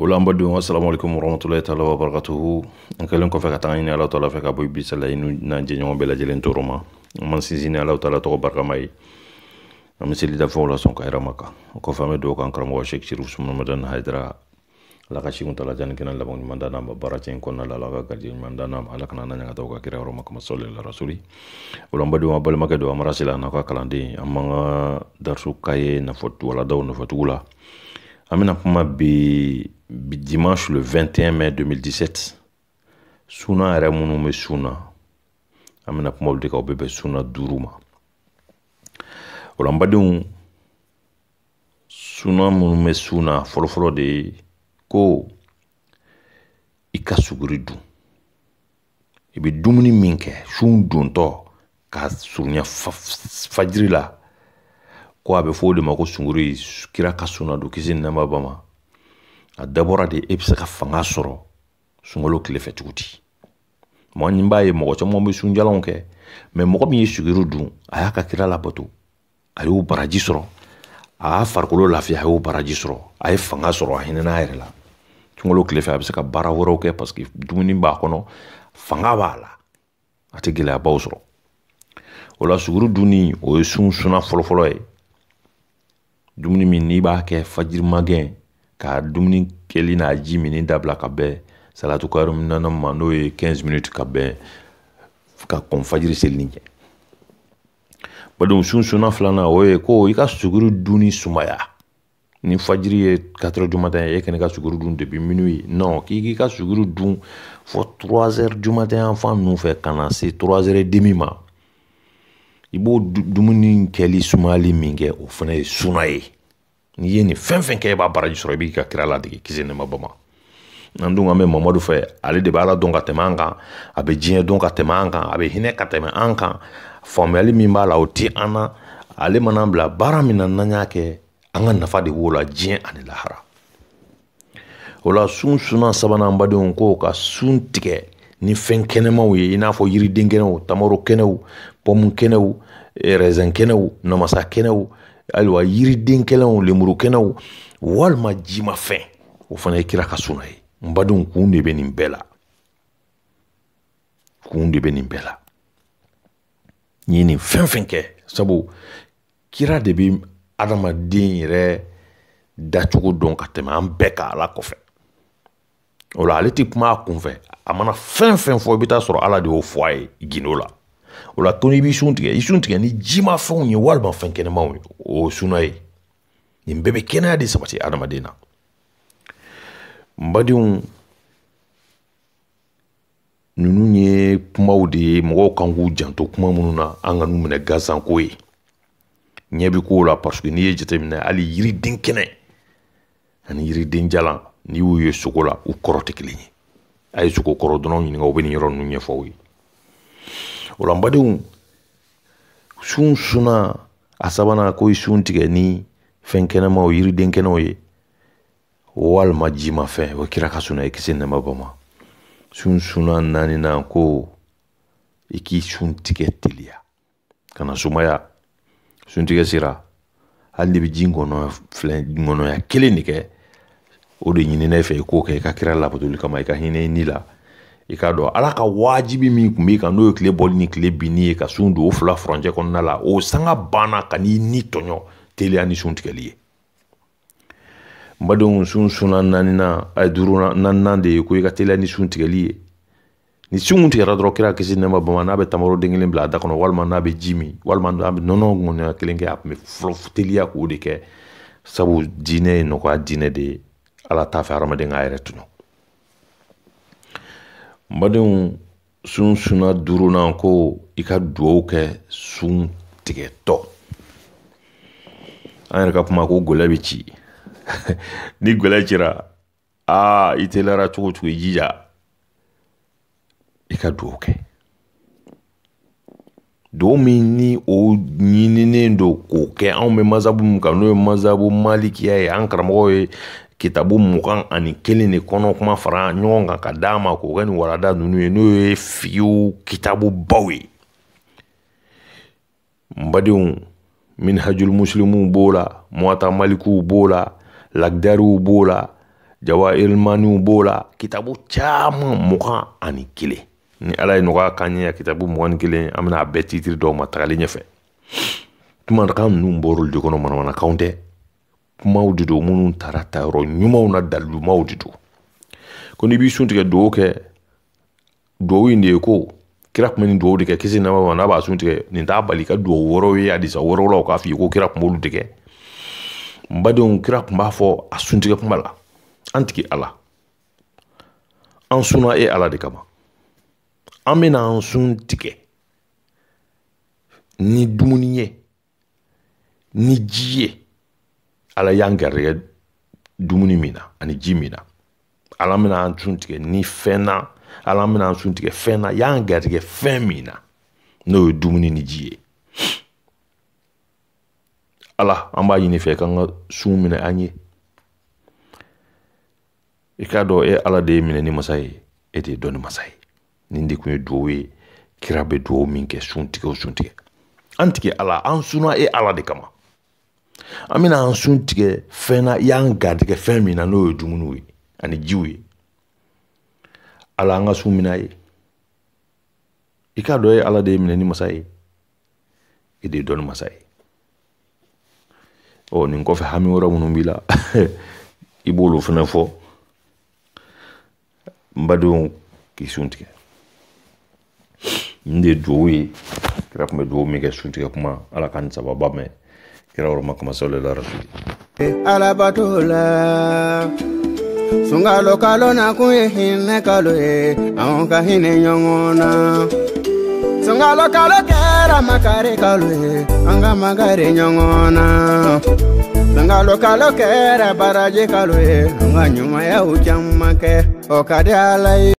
ola la an ba dun asalamualekum warahmatulahi taala wabarakatuhu an kɛlen kɔfɛ ka taga ɲini alahu taala fɛ ka bɔ ibisa laɲini n'a jɛɲɔgɔn bɛɛ lajɛlen tɔɔrɔ ma an man sinsin ni alahu taala tɔgɔ barikama ye an be seli dafɛnw la sɔn ka yɛrɛ ma kan o kɔfɛ an be dɔw kan karamɔgɔ shek sirif sumanamadan haidara ala ka sigun tala jani kɛnɛ laban ɲuman dana ma baara cɛ kɔnna la ala ka garijɛ ɲuman dana ma ala kana na ɲagataw ka kira yɔrɔ ma kama sɔli la rasuli ola an badenw a balimakɛ don amarasi la n'a ka kalanden an man ka darisu ka ye waladaw nɔfɛtugu la an bena kuma bi dimanche le 21 mai 2017 suna yɛrɛ minnu bɛ suna an bɛna kuma olu de kan o bɛ bɛn suna duuru ma o la n badenw suna minnu bɛ suna fɔlɔfɔlɔ de ye ko i ka suguri dun i bɛ dumuni min kɛ sun dontɔ ka surunya fajiri la ko a bɛ fɔ o de ma ko sunguri kira ka suna don kisi ni nɛɛma ba ma a dabɔra de e bɛ se ka fanga sɔrɔ sunkalo tile fɛ cogo di mɔgɔ min b'a ye mɔgɔ caman bɛ sunjalanw kɛ mɛ mɔgɔ min ye sugiri dun a y'a ka kira labato a y'o baraji sɔrɔ a y'a farikolo lafiya a y'o baraji sɔrɔ a ye fanga sɔrɔ a hinɛna yɛrɛ la sunkalo tile fɛ a bɛ se ka baara wɛrɛw kɛ paseke dumuni b'a kɔnɔ fanga b'a la a tɛ gɛlɛyabaw sɔrɔ o la suguri dunni o ye sun suna fɔlɔfɔlɔ ye dumuni min n'i b'a kɛ ka dumuni kɛli n'a ji mini dabila ka bɛn salatukarum nana ma n'o ye 15 minutes ka bɛn ka kɔn fajiri selini kɛ badenw sunsuna filanan o ye ko i ka suguri duni sumaya ni fajiri ye 4 du matin e kɛnɛ ka suguri dun depuis minuit non k'i k'i ka suguri dun fɔ 3 heures du matin yanfan nu fɛ ka na se 3 heures demi ma i b'o dumuni kɛli sumayali min kɛ o fana ye suna ye n'i ye nin fɛn fɛn kɛ i e b'a baraji sɔrɔ i b'i ka kira ladege kisi nɛma bama an dun an bɛ mamadu fɛ ale de b'ala dɔn ka tɛmɛ an kan a bɛ diɲɛ dɔn ka tɛmɛ an kan a bɛ hinɛ ka tɛmɛ an kan faamuyali min b'a la o ti an na ale mana bila baara min na n'an y'a kɛ an ka nafa de b'o la diɲɛ ani lahara o la sun sunan sabanan badenw ko ka sun tigɛ ni fɛn kɛnɛmaw ye i n'a fɔ yiriden kɛnɛw tamaro kɛnɛw pɔmu kɛnɛw ɛrɛzɛn kɛnɛw namasa kɛnɛw ayiwa yiridenkɛlaw lemurukɛnɛw walima jimafɛn o fana ye kira ka suna ye n badenw kun de bɛ nin bɛɛ la kun de bɛ nin bɛɛ la n ye nin fɛn fɛn kɛ sabu kira de bɛ adamaden yɛrɛ dacogo dɔn ka tɛmɛ an bɛɛ ka ala kɔfɛ o la ale tɛ kuma a kunfɛ a mana fɛn fɛn fɔ i bɛ taa sɔrɔ ala de y'o fɔ a ye gindo la o la ko n'i b'i sun tigɛ i sun ni jima jimafɛnw ye walima fɛn kɛnɛmaw ye o suna ye nin bɛɛ bɛ kɛnɛya de sabati adamaden na n badenw nunu ye kumaw de ye mɔgɔw kan k'u janto kuma minnu na an ka n'u minɛ gansanko ye ɲɛ bi k'o la paseke n'i ye jateminɛ hali yiriden kɛnɛ ani yiriden jalan n'i y'u ye sogo la u kɔrɔ tɛ kelen ye a ye sogo kɔrɔ dɔrɔn ɲininka u bɛ nin yɔrɔ ninnu ɲɛfɔ aw ye Ulan badenw sun suna a sabanan ko ye sun tigɛ ni fɛn kɛnɛmaw yiriden kɛnɛw ye walima jimafɛn o kira ka suna i kisi nɛma ba sun suna naaninan ko i k'i sun tigɛ teliya kana sumaya sun suntigɛ sira hali de bi ji ngɔnɔya filɛ ngɔnɔya kelen de kɛ o de ɲinina i fɛ i k'o kɛ i ka kira labatoli kama i ka hinɛ i ni la i k'a dɔn ala ka waajibi min kun b'i kan n'o ye tile bɔli ni tile binni ye ka sun don o fila furancɛ kɔnɔna la o sanga banna ka n'i ni tɔɲɔ teliya ni sun tigɛli ye n badenw sun sunna naanina a ye duurunan naaninan de ye ko i ka teliya ni sun tigɛli ye ni sunw tigɛra dɔrɔn kira kisi nɛma bama n'a bɛ tamaroden kelen bila a da kɔnɔ walima n'a bɛ ji min walima n'a bɛ nɔnɔ ŋɔnɔya kelen kɛ a tun bɛ fɔlɔ teliya k'o de kɛ sabu diinɛ ye nɔgɔya diinɛ de ye ala t'a fɛ hadamaden k'a yɛrɛ tɔɲɔ n badenw sun suna duurunan ko i ka duwawu kɛ sun tigɛtɔ an yɛrɛ ka kuma ko gɔlɛ bɛ ci ni gɔlɛ cira aa i teliyara cogo cogo i jija i ka duwawu kɛ don ni o ɲininen don k'o kɛ anw bɛ mazabu min kan n'o ye masabu malikiya ye an karamɔgɔ ye kitabu mugan ani kelen de kɔnɔ kuma fara ɲɔgɔn kan ka d'a ma k'o kɛ nin warada ninnu ye n'o ye fiyew kitabubaw ye n badenw minhajul muslimuw b'o la muwata malikuw b'o la lagdariw b'o la jawairmaniw b'o la kitabu caaman mugan ani kelen ni ala ye nɔgɔya kan ɲɛ kitabu mɔgɔni kelen an bɛna a bɛɛ titiri dɔw ma tagali ɲɛfɛ tumanakan ninnu bɔr'olu de kɔnɔ manamanakanw tɛ kumaw de don minnu taara ta yɔrɔ ɲumanw na dalilumaw de don ko n'i b'i sun tigɛ duwawu kɛ duwawu in de ye ko kira tun bɛ nin duwawu de kɛ kisi nama ma n'a b'a sun tigɛ nin t'a bali ka duwawu wɛrɛw ye hadisa wɛrɛw la o k'a f'i ko kira tun b'olu de kɛ n badenw kira tun b'a fɔ a suntigɛ kuma la an tigi ala an sunna e ala de kama an bɛna sun tigɛ ni dumuni ye ni ji ye ala y'an garijɛgɛ dumuni min na ani ji min na ala bɛna an sun tigɛ ni fɛn na ala bɛna an sun tigɛ fɛn na y'an garijɛgɛ fɛn min na n'o ye dumuni ni ji ye ala an b'a ɲini fɛ k'an ka sun minɛ an ye i e k'a dɔn e ala de ye minɛ ni masa ye e de ye dɔnni masa ye nindi de kun ye duwawu ye kira bɛ duwawu min kɛ sun tigɛ o sun tigɛ an tigɛ ala an suna e ala de kama an bɛna an sun tigɛ fɛn na i y'an garijɛgɛ fɛn min na n'o ye dumuniw ye ani jiw ye ala an ka sun minɛ ye i k'a dɔn e ala de ye minɛ ni masa ye e de ye dɔnni masa ye ɔ nin kɔfɛ hami wɛrɛ minnu b'i la i b'olu fana fɔ n badenw k'i sun tigɛ nde dowe kera kun be dowo min kɛ suntigɛ kuma e ala ka ni sababa mɛ kira woroma kumasɛw le la rasuli alabato la sungalo kalo na kun ye hinɛ kalo ye anw ka hinɛ ɲɔgɔn na sungalo kalo kɛra makari kalo ye an ka makari ɲɔgɔn na sungalo kalo kɛra baraje kalo ye an ka ɲumanyaw caman kɛ o ka di ala ye